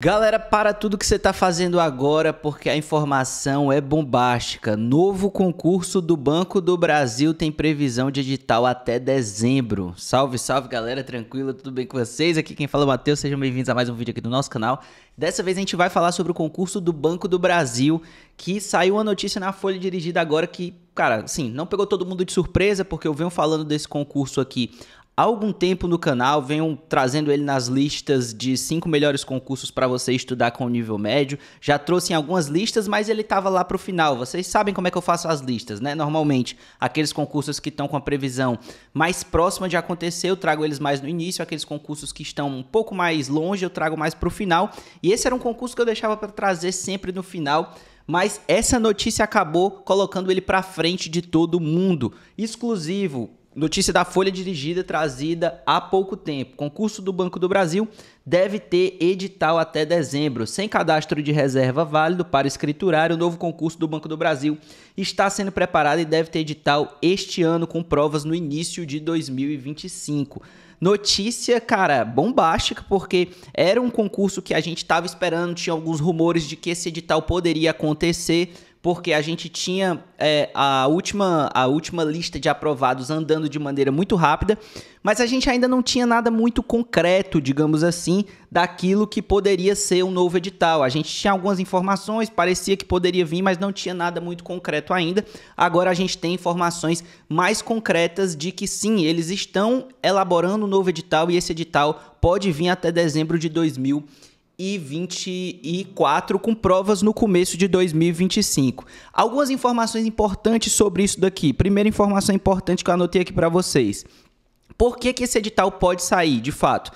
Galera, para tudo que você está fazendo agora, porque a informação é bombástica. Novo concurso do Banco do Brasil tem previsão de edital até dezembro. Salve, salve, galera, tranquilo, tudo bem com vocês? Aqui quem fala é o Matheus, sejam bem-vindos a mais um vídeo aqui do nosso canal. Dessa vez a gente vai falar sobre o concurso do Banco do Brasil, que saiu uma notícia na Folha Dirigida agora que cara, sim, não pegou todo mundo de surpresa, porque eu venho falando desse concurso aqui há algum tempo no canal, venho trazendo ele nas listas de cinco melhores concursos para você estudar com nível médio. Já trouxe em algumas listas, mas ele estava lá para o final. Vocês sabem como é que eu faço as listas, né? Normalmente, aqueles concursos que estão com a previsão mais próxima de acontecer, eu trago eles mais no início, aqueles concursos que estão um pouco mais longe, eu trago mais para o final. E esse era um concurso que eu deixava para trazer sempre no final mas essa notícia acabou colocando ele para frente de todo mundo. Exclusivo, Notícia da Folha Dirigida trazida há pouco tempo. Concurso do Banco do Brasil deve ter edital até dezembro. Sem cadastro de reserva válido para escriturário, o novo concurso do Banco do Brasil está sendo preparado e deve ter edital este ano com provas no início de 2025. Notícia, cara, bombástica, porque era um concurso que a gente estava esperando, tinha alguns rumores de que esse edital poderia acontecer porque a gente tinha é, a, última, a última lista de aprovados andando de maneira muito rápida, mas a gente ainda não tinha nada muito concreto, digamos assim, daquilo que poderia ser um novo edital. A gente tinha algumas informações, parecia que poderia vir, mas não tinha nada muito concreto ainda. Agora a gente tem informações mais concretas de que sim, eles estão elaborando um novo edital e esse edital pode vir até dezembro de 2020 e 24 com provas no começo de 2025. Algumas informações importantes sobre isso daqui. Primeira informação importante que eu anotei aqui para vocês. Por que, que esse edital pode sair, de fato?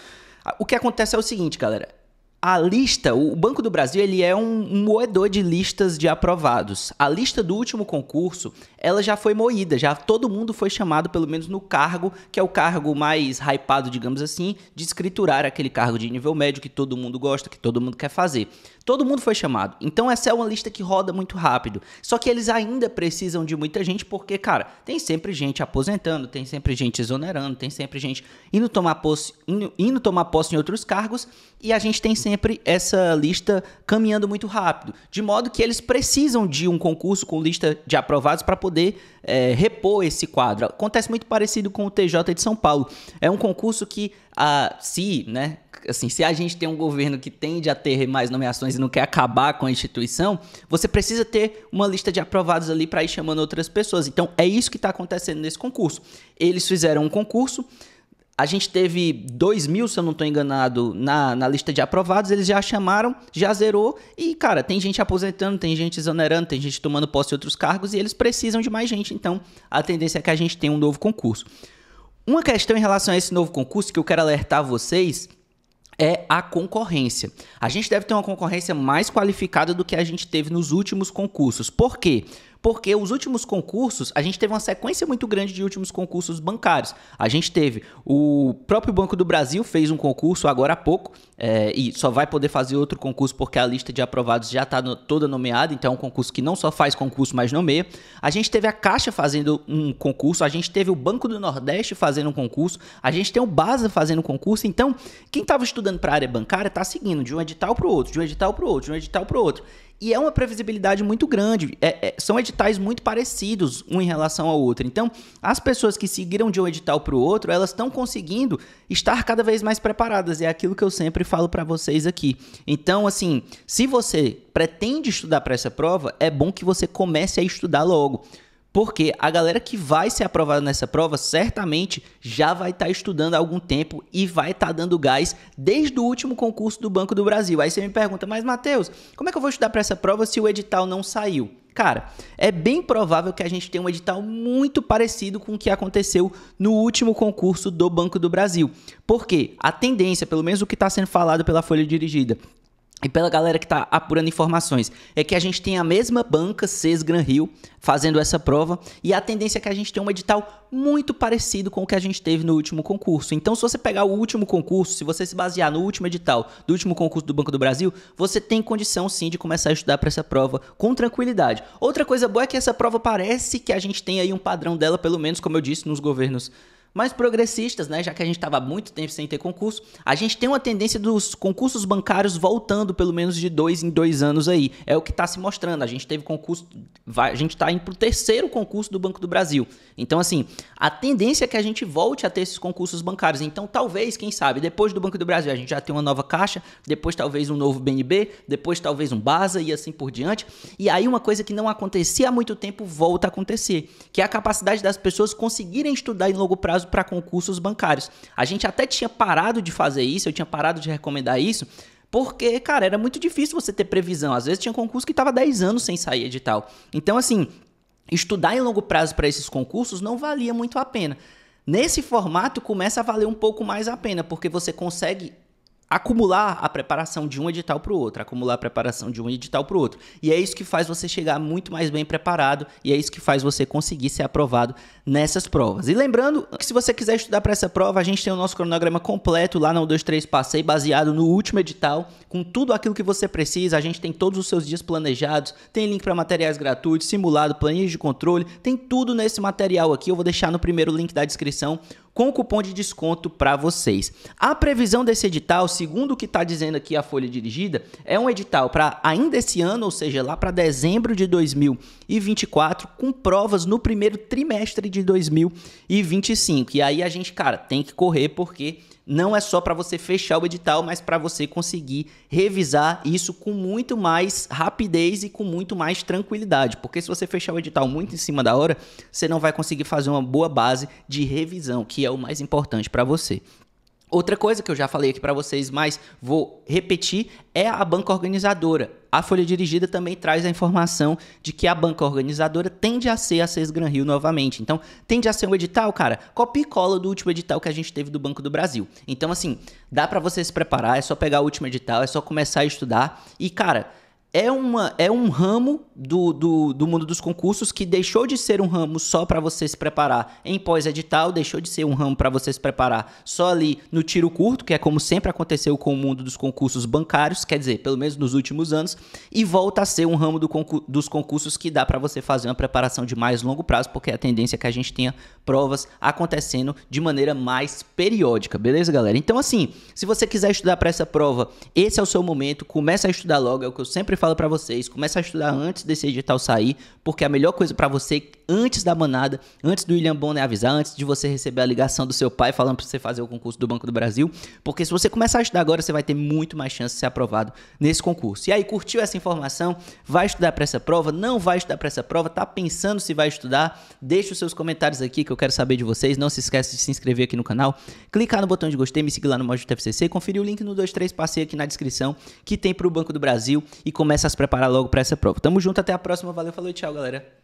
O que acontece é o seguinte, galera a lista, o Banco do Brasil, ele é um moedor de listas de aprovados. A lista do último concurso, ela já foi moída, já todo mundo foi chamado, pelo menos no cargo, que é o cargo mais hypado, digamos assim, de escriturar aquele cargo de nível médio que todo mundo gosta, que todo mundo quer fazer. Todo mundo foi chamado. Então essa é uma lista que roda muito rápido. Só que eles ainda precisam de muita gente, porque, cara, tem sempre gente aposentando, tem sempre gente exonerando, tem sempre gente indo tomar posse, indo, indo tomar posse em outros cargos, e a gente tem sempre sempre essa lista caminhando muito rápido. De modo que eles precisam de um concurso com lista de aprovados para poder é, repor esse quadro. Acontece muito parecido com o TJ de São Paulo. É um concurso que, a, se, né, assim, se a gente tem um governo que tende a ter mais nomeações e não quer acabar com a instituição, você precisa ter uma lista de aprovados ali para ir chamando outras pessoas. Então é isso que está acontecendo nesse concurso. Eles fizeram um concurso. A gente teve 2 mil, se eu não estou enganado, na, na lista de aprovados. Eles já chamaram, já zerou. E, cara, tem gente aposentando, tem gente exonerando, tem gente tomando posse de outros cargos e eles precisam de mais gente. Então, a tendência é que a gente tenha um novo concurso. Uma questão em relação a esse novo concurso que eu quero alertar vocês é a concorrência. A gente deve ter uma concorrência mais qualificada do que a gente teve nos últimos concursos. Por quê? porque os últimos concursos, a gente teve uma sequência muito grande de últimos concursos bancários. A gente teve o próprio Banco do Brasil fez um concurso agora há pouco é, e só vai poder fazer outro concurso porque a lista de aprovados já está no, toda nomeada, então é um concurso que não só faz concurso, mas nomeia. A gente teve a Caixa fazendo um concurso, a gente teve o Banco do Nordeste fazendo um concurso, a gente tem o Basa fazendo um concurso. Então, quem estava estudando para a área bancária está seguindo de um edital para o outro, de um edital para o outro, de um edital para o outro. E é uma previsibilidade muito grande. É, é, são editais editais muito parecidos um em relação ao outro. Então, as pessoas que seguiram de um edital para o outro, elas estão conseguindo estar cada vez mais preparadas. É aquilo que eu sempre falo para vocês aqui. Então, assim, se você pretende estudar para essa prova, é bom que você comece a estudar logo. Porque a galera que vai ser aprovada nessa prova certamente já vai estar tá estudando há algum tempo e vai estar tá dando gás desde o último concurso do Banco do Brasil. Aí você me pergunta, mas Matheus, como é que eu vou estudar para essa prova se o edital não saiu? Cara, é bem provável que a gente tenha um edital muito parecido com o que aconteceu no último concurso do Banco do Brasil. Por quê? a tendência, pelo menos o que está sendo falado pela Folha Dirigida, e pela galera que está apurando informações, é que a gente tem a mesma banca, CES Gran Rio, fazendo essa prova, e a tendência é que a gente tenha um edital muito parecido com o que a gente teve no último concurso. Então, se você pegar o último concurso, se você se basear no último edital do último concurso do Banco do Brasil, você tem condição sim de começar a estudar para essa prova com tranquilidade. Outra coisa boa é que essa prova parece que a gente tem aí um padrão dela, pelo menos, como eu disse, nos governos mais progressistas, né? Já que a gente estava muito tempo sem ter concurso, a gente tem uma tendência dos concursos bancários voltando pelo menos de dois em dois anos aí. É o que está se mostrando. A gente teve concurso, a gente está indo para o terceiro concurso do Banco do Brasil. Então, assim, a tendência é que a gente volte a ter esses concursos bancários. Então, talvez, quem sabe, depois do Banco do Brasil a gente já tem uma nova caixa, depois talvez um novo BNB, depois talvez um BASA e assim por diante. E aí uma coisa que não acontecia há muito tempo volta a acontecer, que é a capacidade das pessoas conseguirem estudar em longo prazo caso para concursos bancários. A gente até tinha parado de fazer isso, eu tinha parado de recomendar isso, porque, cara, era muito difícil você ter previsão. Às vezes tinha concurso que estava 10 anos sem sair edital. Então, assim, estudar em longo prazo para esses concursos não valia muito a pena. Nesse formato começa a valer um pouco mais a pena, porque você consegue acumular a preparação de um edital para o outro, acumular a preparação de um edital para o outro. E é isso que faz você chegar muito mais bem preparado e é isso que faz você conseguir ser aprovado nessas provas. E lembrando que se você quiser estudar para essa prova, a gente tem o nosso cronograma completo lá no 23 Passei, baseado no último edital, com tudo aquilo que você precisa. A gente tem todos os seus dias planejados, tem link para materiais gratuitos, simulado, planilha de controle, tem tudo nesse material aqui. Eu vou deixar no primeiro link da descrição com cupom de desconto para vocês. A previsão desse edital, segundo o que está dizendo aqui a folha dirigida, é um edital para ainda esse ano, ou seja, lá para dezembro de 2024, com provas no primeiro trimestre de 2025. E aí a gente, cara, tem que correr porque não é só para você fechar o edital, mas para você conseguir revisar isso com muito mais rapidez e com muito mais tranquilidade. Porque se você fechar o edital muito em cima da hora, você não vai conseguir fazer uma boa base de revisão, que é o mais importante para você. Outra coisa que eu já falei aqui para vocês, mas vou repetir, é a banca organizadora. A folha dirigida também traz a informação de que a banca organizadora tende a ser a Seis Gran Rio novamente. Então, tende a ser um edital, cara, copia e cola do último edital que a gente teve do Banco do Brasil. Então, assim, dá para você se preparar, é só pegar o último edital, é só começar a estudar. E, cara, é, uma, é um ramo do, do, do mundo dos concursos que deixou de ser um ramo só para você se preparar em pós-edital, deixou de ser um ramo para você se preparar só ali no tiro curto, que é como sempre aconteceu com o mundo dos concursos bancários, quer dizer, pelo menos nos últimos anos, e volta a ser um ramo do concur dos concursos que dá para você fazer uma preparação de mais longo prazo, porque é a tendência é que a gente tenha provas acontecendo de maneira mais periódica, beleza, galera? Então, assim, se você quiser estudar para essa prova, esse é o seu momento, começa a estudar logo, é o que eu sempre falo para vocês, começa a estudar antes desse edital sair, porque a melhor coisa para você antes da manada, antes do William Bonner avisar, antes de você receber a ligação do seu pai falando para você fazer o concurso do Banco do Brasil, porque se você começar a estudar agora, você vai ter muito mais chance de ser aprovado nesse concurso. E aí, curtiu essa informação? Vai estudar para essa prova? Não vai estudar para essa prova? Tá pensando se vai estudar? Deixa os seus comentários aqui que eu quero saber de vocês. Não se esquece de se inscrever aqui no canal, clicar no botão de gostei, me seguir lá no Mojo TFCC, conferir o link no 23 passei aqui na descrição que tem para o Banco do Brasil e começa a se preparar logo para essa prova. Tamo junto, até a próxima, valeu, falou e tchau, galera.